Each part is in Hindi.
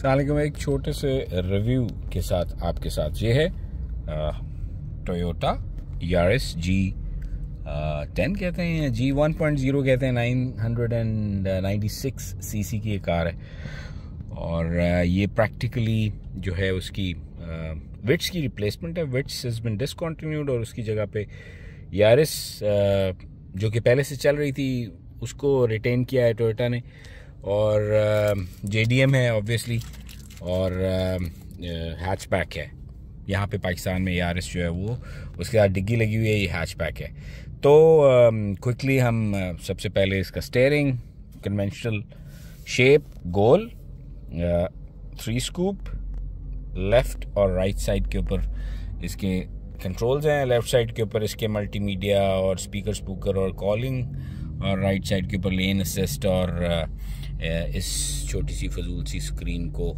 सलाम एक छोटे से रिव्यू के साथ आपके साथ ये है टोयोटा यारिस जी टेन कहते हैं जी वन पॉइंट ज़ीरो कहते हैं nine hundred and ninety six CC सी की कार है और ये प्रैक्टिकली जो है उसकी विट्स की रिप्लेसमेंट है विट्स इज़ बिन डिसकॉन्टीन्यूड और उसकी जगह पे यारिस जो कि पहले से चल रही थी उसको रिटेन किया है टोयोटा ने और जे डी एम है ऑब्वियसली और हैच पैक है यहाँ पे पाकिस्तान में आर एस जो है वो उसके साथ डिग्गी लगी हुई है ये हैचपैक है तो क्विकली हम सबसे पहले इसका स्टेयरिंग कन्वेंशनल शेप गोल थ्री स्कूप लेफ़्ट और राइट साइड के ऊपर इसके कंट्रोल्स हैं लेफ़्ट साइड के ऊपर इसके मल्टीमीडिया और स्पीकर स्पूकर और कॉलिंग और राइट साइड के ऊपर लेन असिस्ट और uh, इस छोटी सी फजूल सी स्क्रीन को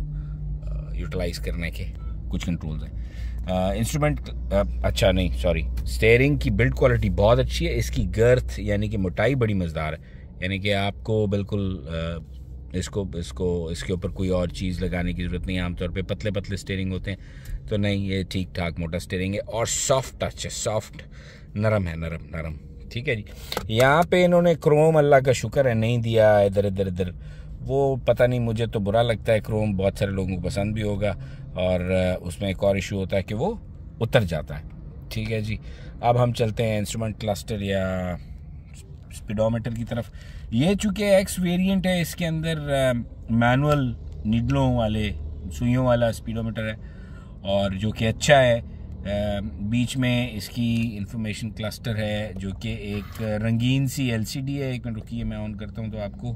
यूटिलाइज़ करने के कुछ कंट्रोल्स हैं इंस्ट्रूमेंट अच्छा नहीं सॉरी स्टेयरिंग की बिल्ड क्वालिटी बहुत अच्छी है इसकी गर्थ यानी कि मोटाई बड़ी मज़ेदार है यानी कि आपको बिल्कुल इसको इसको इसके ऊपर कोई और चीज़ लगाने की ज़रूरत नहीं आमतौर पे पतले पतले स्टेयरिंग होते हैं तो नहीं ये ठीक ठाक मोटा स्टेयरिंग है और सॉफ्ट टच है सॉफ्ट नरम है नरम नरम ठीक है जी यहाँ पे इन्होंने क्रोम अल्लाह का शुक्र है नहीं दिया इधर इधर इधर वो पता नहीं मुझे तो बुरा लगता है क्रोम बहुत सारे लोगों को पसंद भी होगा और उसमें एक और इशू होता है कि वो उतर जाता है ठीक है जी अब हम चलते हैं इंस्ट्रूमेंट क्लस्टर या स्पीडोमीटर की तरफ ये चूँकि एक्स वेरिएंट है इसके अंदर मैनुअल निडलों वाले सुइयों वाला स्पीडोमीटर है और जो कि अच्छा है बीच में इसकी इंफॉर्मेशन क्लस्टर है जो कि एक रंगीन सी एलसीडी है एक मिनट रुकिए मैं ऑन करता हूँ तो आपको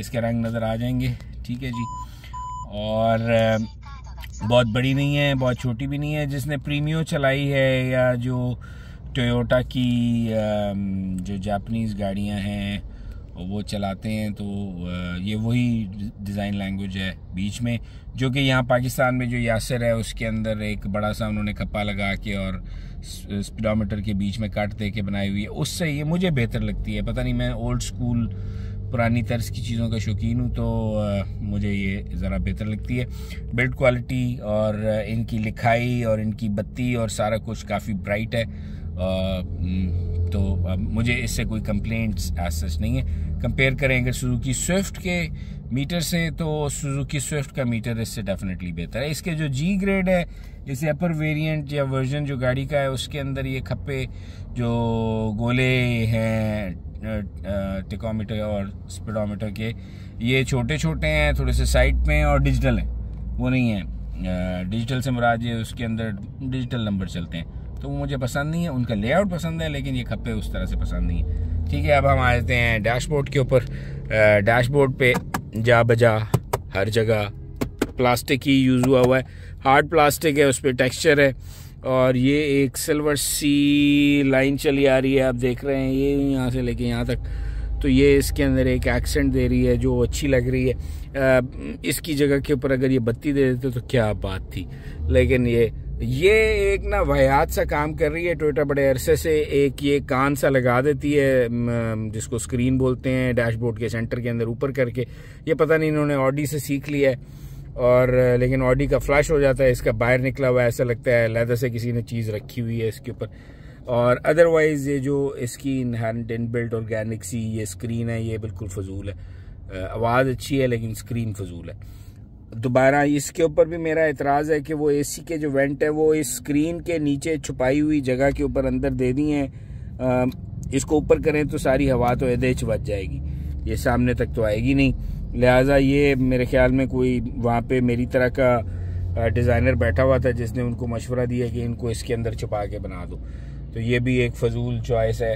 इसके रंग नज़र आ जाएंगे ठीक है जी और बहुत बड़ी नहीं है बहुत छोटी भी नहीं है जिसने प्रीमियो चलाई है या जो टोयोटा की जो जापनीज़ गाड़ियाँ हैं और वो चलाते हैं तो ये वही डिज़ाइन लैंग्वेज है बीच में जो कि यहाँ पाकिस्तान में जो यासर है उसके अंदर एक बड़ा सा उन्होंने खप्पा लगा के और स्पीडोमीटर के बीच में काट दे के बनाई हुई है उससे ये मुझे बेहतर लगती है पता नहीं मैं ओल्ड स्कूल पुरानी तर्ज की चीज़ों का शौकीन हूँ तो मुझे ये ज़रा बेहतर लगती है बिल्ड क्वालिटी और इनकी लिखाई और इनकी बत्ती और सारा कुछ काफ़ी ब्राइट है हम्म, तो मुझे इससे कोई कंप्लेंट्स एज नहीं है कंपेयर करें अगर सुजुकी स्विफ्ट के मीटर से तो सुजुकी स्विफ्ट का मीटर इससे डेफिनेटली बेहतर है इसके जो जी ग्रेड है इसे अपर वेरिएंट या वर्जन जो गाड़ी का है उसके अंदर ये खप्पे जो गोले हैं टिकोमीटर और स्पीडोमीटर के ये छोटे छोटे हैं थोड़े से साइड पे हैं और डिजिटल हैं वो नहीं है डिजिटल से मुराद ये उसके अंदर डिजिटल नंबर चलते हैं तो वो मुझे पसंद नहीं है उनका लेआउट पसंद है लेकिन ये खप्पे उस तरह से पसंद नहीं है ठीक है अब हम आ जाते हैं डैशबोर्ड के ऊपर डैशबोर्ड पे जा बजा हर जगह प्लास्टिक ही यूज़ हुआ हुआ है हार्ड प्लास्टिक है उस पर टेक्स्चर है और ये एक सिल्वर सी लाइन चली आ रही है आप देख रहे हैं ये यहाँ से लेके यहाँ तक तो ये इसके अंदर एक एक्सेंट दे रही है जो अच्छी लग रही है इसकी जगह के ऊपर अगर ये बत्ती दे देते तो क्या बात थी लेकिन ये ये एक ना वाहियात सा काम कर रही है टोयोटा बड़े अरसे से एक ये कान सा लगा देती है जिसको स्क्रीन बोलते हैं डैशबोर्ड के सेंटर के अंदर ऊपर करके ये पता नहीं इन्होंने ऑडी से सीख लिया है और लेकिन ऑडी का फ्लैश हो जाता है इसका बाहर निकला हुआ है ऐसा लगता है लहदा से किसी ने चीज़ रखी हुई है इसके ऊपर और अदरवाइज़ ये जो इसकी इनहैंड इन बिल्ट और गैनिक्सी ये स्क्रीन है ये बिल्कुल फजूल है आवाज़ अच्छी है लेकिन स्क्रीन फजूल है दोबारा इसके ऊपर भी मेरा एतराज़ है कि वो एसी के जो वेंट है वो इस स्क्रीन के नीचे छुपाई हुई जगह के ऊपर अंदर दे दी हैं इसको ऊपर करें तो सारी हवा तो एदेच बच जाएगी ये सामने तक तो आएगी नहीं लिहाजा ये मेरे ख्याल में कोई वहाँ पे मेरी तरह का डिज़ाइनर बैठा हुआ था जिसने उनको मशवरा दिया कि इनको इसके अंदर छुपा के बना दो तो ये भी एक फजूल चॉइस है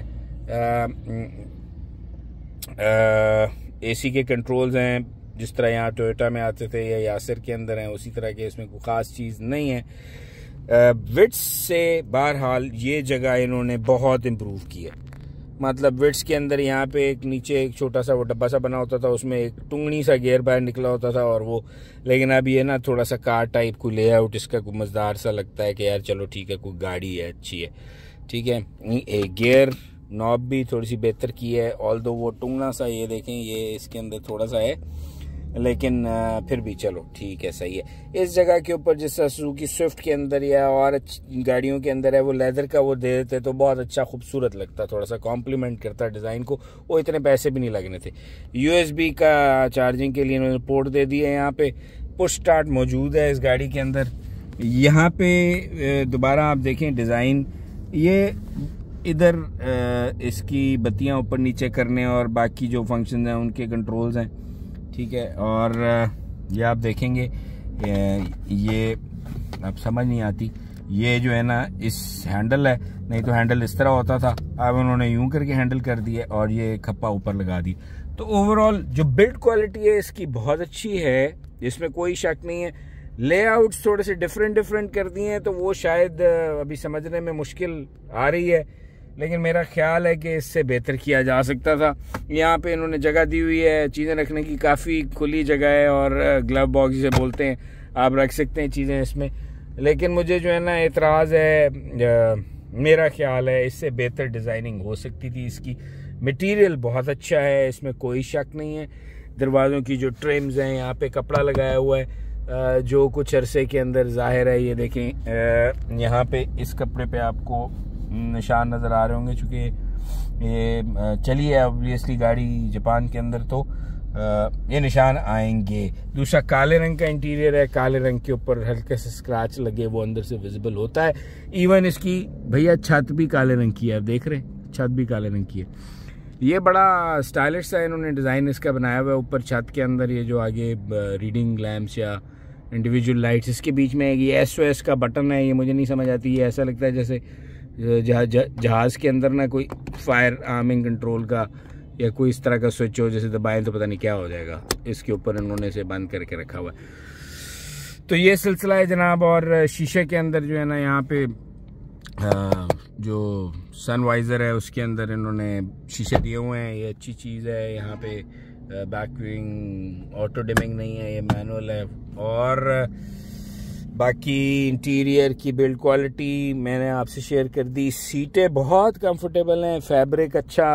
ए सी के कंट्रोल्स हैं जिस तरह यहाँ टोयोटा में आते थे या यासर के अंदर हैं उसी तरह के इसमें कोई ख़ास चीज़ नहीं है विट्स से बहरहाल ये जगह इन्होंने बहुत इम्प्रूव की है मतलब विट्स के अंदर यहाँ पे एक नीचे एक छोटा सा वो डब्बा सा बना होता था उसमें एक टुंगनी सा गेयर बाहर निकला होता था और वो लेकिन अब ये ना थोड़ा सा कार टाइप कोई लेआउट इसका कोई मज़दार सा लगता है कि यार चलो ठीक है कोई गाड़ी है अच्छी है ठीक है एक गेयर नॉब भी थोड़ी सी बेहतर की है ऑल दो वो टुंगना सा ये देखें ये इसके अंदर थोड़ा सा है लेकिन फिर भी चलो ठीक है सही है इस जगह के ऊपर जिस तरह सुजुकी स्विफ्ट के अंदर या और गाड़ियों के अंदर है वो लेदर का वो दे देते तो बहुत अच्छा खूबसूरत लगता थोड़ा सा कॉम्प्लीमेंट करता डिज़ाइन को वो इतने पैसे भी नहीं लगने थे यूएसबी का चार्जिंग के लिए इन्होंने पोर्ट दे दिए यहाँ पे पुश स्टार्ट मौजूद है इस गाड़ी के अंदर यहाँ पे दोबारा आप देखें डिज़ाइन ये इधर इसकी बत्तियाँ ऊपर नीचे करने और बाकी जो फंक्शन हैं उनके कंट्रोल्स हैं ठीक है और ये आप देखेंगे ये अब समझ नहीं आती ये जो है ना इस हैंडल है नहीं तो हैंडल इस तरह होता था अब उन्होंने यूं करके हैंडल कर दिए और ये खप्पा ऊपर लगा दी तो ओवरऑल जो बिल्ड क्वालिटी है इसकी बहुत अच्छी है इसमें कोई शक नहीं है लेआउट्स थोड़े से डिफरेंट डिफरेंट कर दिए हैं तो वो शायद अभी समझने में मुश्किल आ रही है लेकिन मेरा ख्याल है कि इससे बेहतर किया जा सकता था यहाँ पे इन्होंने जगह दी हुई है चीज़ें रखने की काफ़ी खुली जगह है और ग्लव बॉक्स जिसे बोलते हैं आप रख सकते हैं चीज़ें इसमें लेकिन मुझे जो है ना एतराज़ है मेरा ख्याल है इससे बेहतर डिज़ाइनिंग हो सकती थी इसकी मटेरियल बहुत अच्छा है इसमें कोई शक नहीं है दरवाज़ों की जो ट्रेम्स हैं यहाँ पे कपड़ा लगाया हुआ है जो कुछ अरसे के अंदर ज़ाहिर है ये देखें यहाँ पे इस कपड़े पे आपको निशान नज़र आ रहे होंगे चूँकि ये चली है ऑब्वियसली गाड़ी जापान के अंदर तो ये निशान आएंगे दूसरा काले रंग का इंटीरियर है काले रंग के ऊपर हल्के से स्क्रैच लगे वो अंदर से विजिबल होता है इवन इसकी भैया छत भी काले रंग की है आप देख रहे हैं छत भी काले रंग की है ये बड़ा स्टाइलिश सा इन्होंने डिज़ाइन इसका बनाया हुआ है ऊपर छत के अंदर ये जो आगे रीडिंग लैम्प्स या इंडिविजुअल लाइट्स इसके बीच में ये एस का बटन है ये मुझे नहीं समझ आती ये ऐसा लगता है जैसे जहाज जहाज़ के अंदर ना कोई फायर आर्मिंग कंट्रोल का या कोई इस तरह का स्विच हो जैसे दबाएं तो पता नहीं क्या हो जाएगा इसके ऊपर इन्होंने इसे बंद करके रखा हुआ है तो ये सिलसिला है जनाब और शीशे के अंदर जो है ना यहाँ पे आ, जो सनवाइज़र है उसके अंदर इन्होंने शीशे दिए हुए हैं ये अच्छी चीज़ है यहाँ पे बैक ऑटो डिमिंग नहीं है ये मैनुअल है और बाकी इंटीरियर की बिल्ड क्वालिटी मैंने आपसे शेयर कर दी सीटें बहुत कंफर्टेबल हैं फैब्रिक अच्छा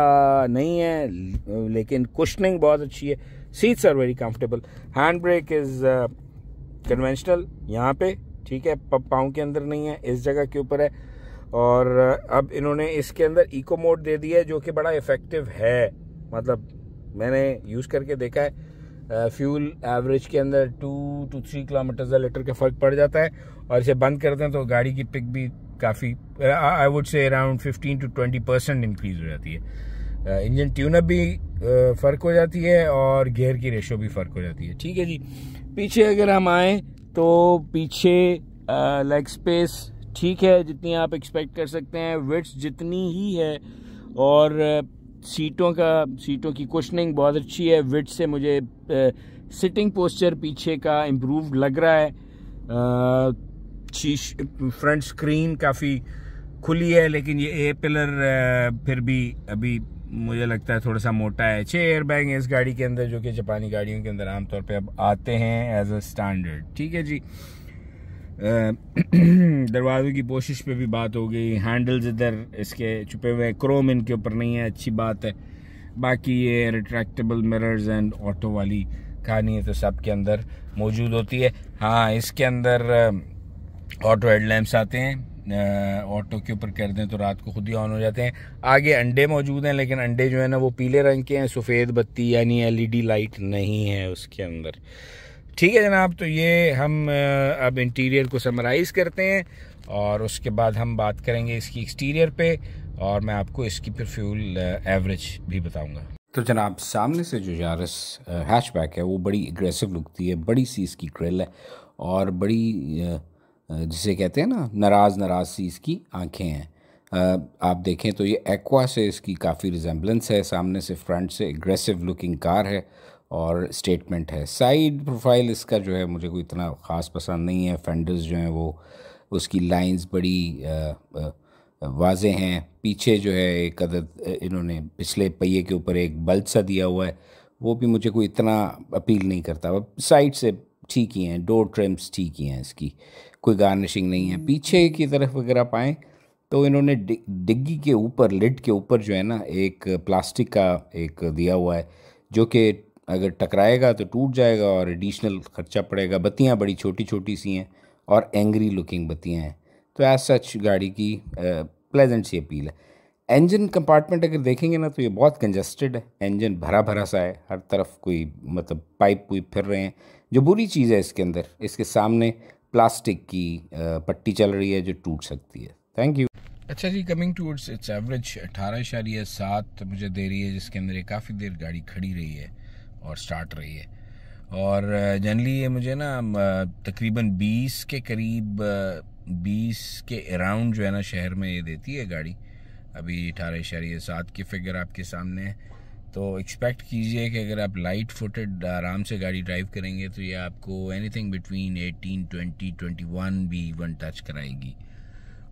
नहीं है लेकिन कुशनिंग बहुत अच्छी है seats are very comfortable hand brake is conventional यहाँ पे ठीक है पाँव के अंदर नहीं है इस जगह के ऊपर है और uh, अब इन्होंने इसके अंदर इको मोड दे दिया है जो कि बड़ा इफ़ेक्टिव है मतलब मैंने यूज़ करके देखा है फ्यूल एवरेज के अंदर two to three kilometre litre का फ़र्क पड़ जाता है और इसे बंद कर दें तो गाड़ी की पिक भी काफ़ी I would say around fifteen to twenty percent increase हो जाती है इंजन ट्यूनअप भी फ़र्क हो जाती है और गेयर की रेशो भी फ़र्क हो जाती है ठीक है जी पीछे अगर हम आएँ तो पीछे लेग स्पेस ठीक है जितनी आप एक्सपेक्ट कर सकते हैं विट्स जितनी ही है और सीटों का सीटों की क्वेश्चनिंग बहुत अच्छी है विट से मुझे सिटिंग पोस्चर पीछे का इम्प्रूव लग रहा है शीश फ्रंट स्क्रीन काफ़ी खुली है लेकिन ये ए पिलर फिर भी अभी मुझे लगता है थोड़ा सा मोटा है छः एयर बैग है इस गाड़ी के अंदर जो कि जापानी गाड़ियों के अंदर आमतौर पे अब आते हैं एज अ स्टैंडर्ड ठीक है जी दरवाजे की कोशिश पे भी बात हो गई हैंडल्स इधर इसके छुपे हुए हैं क्रोम इनके ऊपर नहीं है अच्छी बात है बाकी ये रिट्रैक्टेबल मिरर्स एंड ऑटो वाली कहानी है तो सब के अंदर मौजूद होती है हाँ इसके अंदर ऑटो हेडलैम्प्स आते हैं ऑटो के ऊपर कर दें तो रात को खुद ही ऑन हो जाते हैं आगे अंडे मौजूद हैं लेकिन अंडे जो है ना वो पीले रंग के हैं सफ़ेद बत्ती यानी एलईडी लाइट नहीं है उसके अंदर ठीक है जनाब तो ये हम अब इंटीरियर को समराइज़ करते हैं और उसके बाद हम बात करेंगे इसकी एक्सटीरियर पे और मैं आपको इसकी फिर फ्यूल एवरेज भी बताऊंगा तो जनाब सामने से जो जारस हैचबैक है वो बड़ी एग्रेसिव लुकती है बड़ी सी इसकी ग्रिल है और बड़ी जिसे कहते हैं ना नाराज़ नाराज़ सी इसकी आँखें हैं आप देखें तो ये एक्वा से इसकी काफ़ी रिजेंबलेंस है सामने से फ्रंट से एग्रेसिव लुकिंग कार है और स्टेटमेंट है साइड प्रोफाइल इसका जो है मुझे कोई इतना ख़ास पसंद नहीं है फेंडर्स जो हैं वो उसकी लाइंस बड़ी वाजे हैं पीछे जो है एक अदद इन्होंने पिछले पहिए के ऊपर एक बल्ब सा दिया हुआ है वो भी मुझे कोई इतना अपील नहीं करता अब साइड से ठीक ही हैं डोर ट्रिम्स ठीक ही हैं इसकी कोई गार्निशिंग नहीं है पीछे की तरफ अगर आप आएँ तो इन्होंने डिग्गी के ऊपर लिड के ऊपर जो है ना एक प्लास्टिक का एक दिया हुआ है जो कि अगर टकराएगा तो टूट जाएगा और एडिशनल खर्चा पड़ेगा बत्तियाँ बड़ी छोटी छोटी सी हैं और एंग्री लुकिंग बत्तियाँ हैं तो एज सच गाड़ी की प्लेजेंट सी अपील है इंजन कंपार्टमेंट अगर देखेंगे ना तो ये बहुत कंजस्टेड है इंजन भरा भरा सा है हर तरफ कोई मतलब पाइप वाइप फिर रहे हैं जो बुरी चीज़ है इसके अंदर इसके सामने प्लास्टिक की पट्टी चल रही है जो टूट सकती है थैंक यू अच्छा जी कमिंग टूवर्ड्स इट्स एवरेज अठारह इशारिया सात मुझे दे रही है जिसके अंदर ये काफ़ी देर गाड़ी खड़ी रही है और स्टार्ट रही है और जनरली ये मुझे ना तकरीबन 20 के करीब 20 के अराउंड जो है ना शहर में ये देती है गाड़ी अभी अठारह शहरी सात की फिगर आपके सामने है तो एक्सपेक्ट कीजिए कि अगर आप लाइट फुटेड आराम से गाड़ी ड्राइव करेंगे तो ये आपको एनीथिंग बिटवीन 18, 20, 21 भी वन टच कराएगी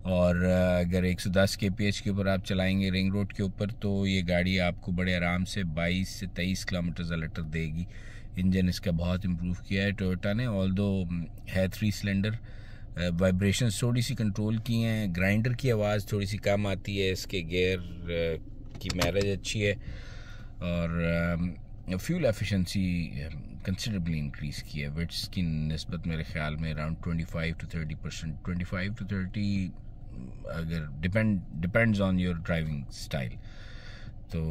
और अगर 110 के पी के ऊपर आप चलाएंगे रिंग रोड के ऊपर तो ये गाड़ी आपको बड़े आराम से 22 से 23 किलोमीटर लीटर देगी इंजन इसका बहुत इम्प्रूव किया है टोयोटा ने ऑल दो है थ्री सिलेंडर वाइब्रेशन थोड़ी सी कंट्रोल की हैं ग्राइंडर की आवाज़ थोड़ी सी कम आती है इसके गेयर की मैरेज अच्छी है और फ्यूल एफिशिएंसी कंसिडरबली इंक्रीज़ की है विट्स की नस्बत मेरे ख्याल में around 25 to 30 percent twenty to thirty अगर depend depends on your driving style तो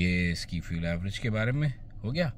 ये इसकी फ्यूल एवरेज के बारे में हो गया